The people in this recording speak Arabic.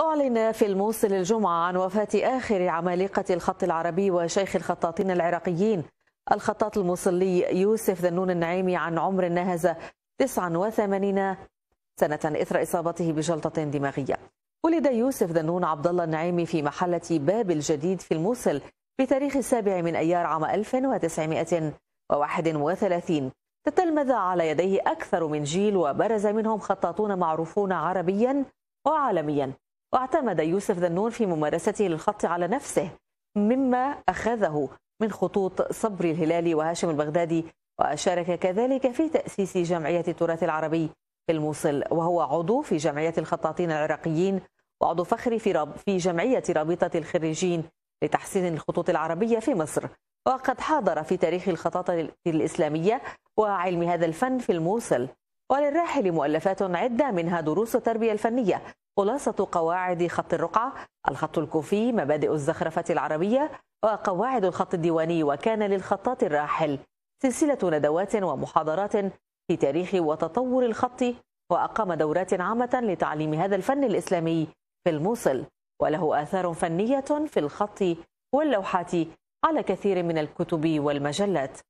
أعلن في الموصل الجمعة عن وفاة آخر عمالقة الخط العربي وشيخ الخطاطين العراقيين الخطاط الموصلي يوسف ذنون النعيمي عن عمر نهز 89 سنة إثر إصابته بجلطة دماغية ولد يوسف ذنون عبد الله النعيمي في محلة باب الجديد في الموصل بتاريخ السابع من أيار عام 1931 تتلمذ على يديه أكثر من جيل وبرز منهم خطاطون معروفون عربيا وعالميا واعتمد يوسف ذنون في ممارسته للخط على نفسه مما أخذه من خطوط صبري الهلالي وهاشم البغدادي وشارك كذلك في تأسيس جمعية التراث العربي في الموصل وهو عضو في جمعية الخطاطين العراقيين وعضو فخري في راب في جمعية رابطة الخريجين لتحسين الخطوط العربية في مصر وقد حاضر في تاريخ الخطاطة الإسلامية وعلم هذا الفن في الموصل وللراحل مؤلفات عدة منها دروس التربية الفنية خلاصة قواعد خط الرقعة الخط الكوفي مبادئ الزخرفة العربية وقواعد الخط الديواني وكان للخطاط الراحل سلسلة ندوات ومحاضرات في تاريخ وتطور الخط وأقام دورات عامة لتعليم هذا الفن الإسلامي في الموصل وله آثار فنية في الخط واللوحات على كثير من الكتب والمجلات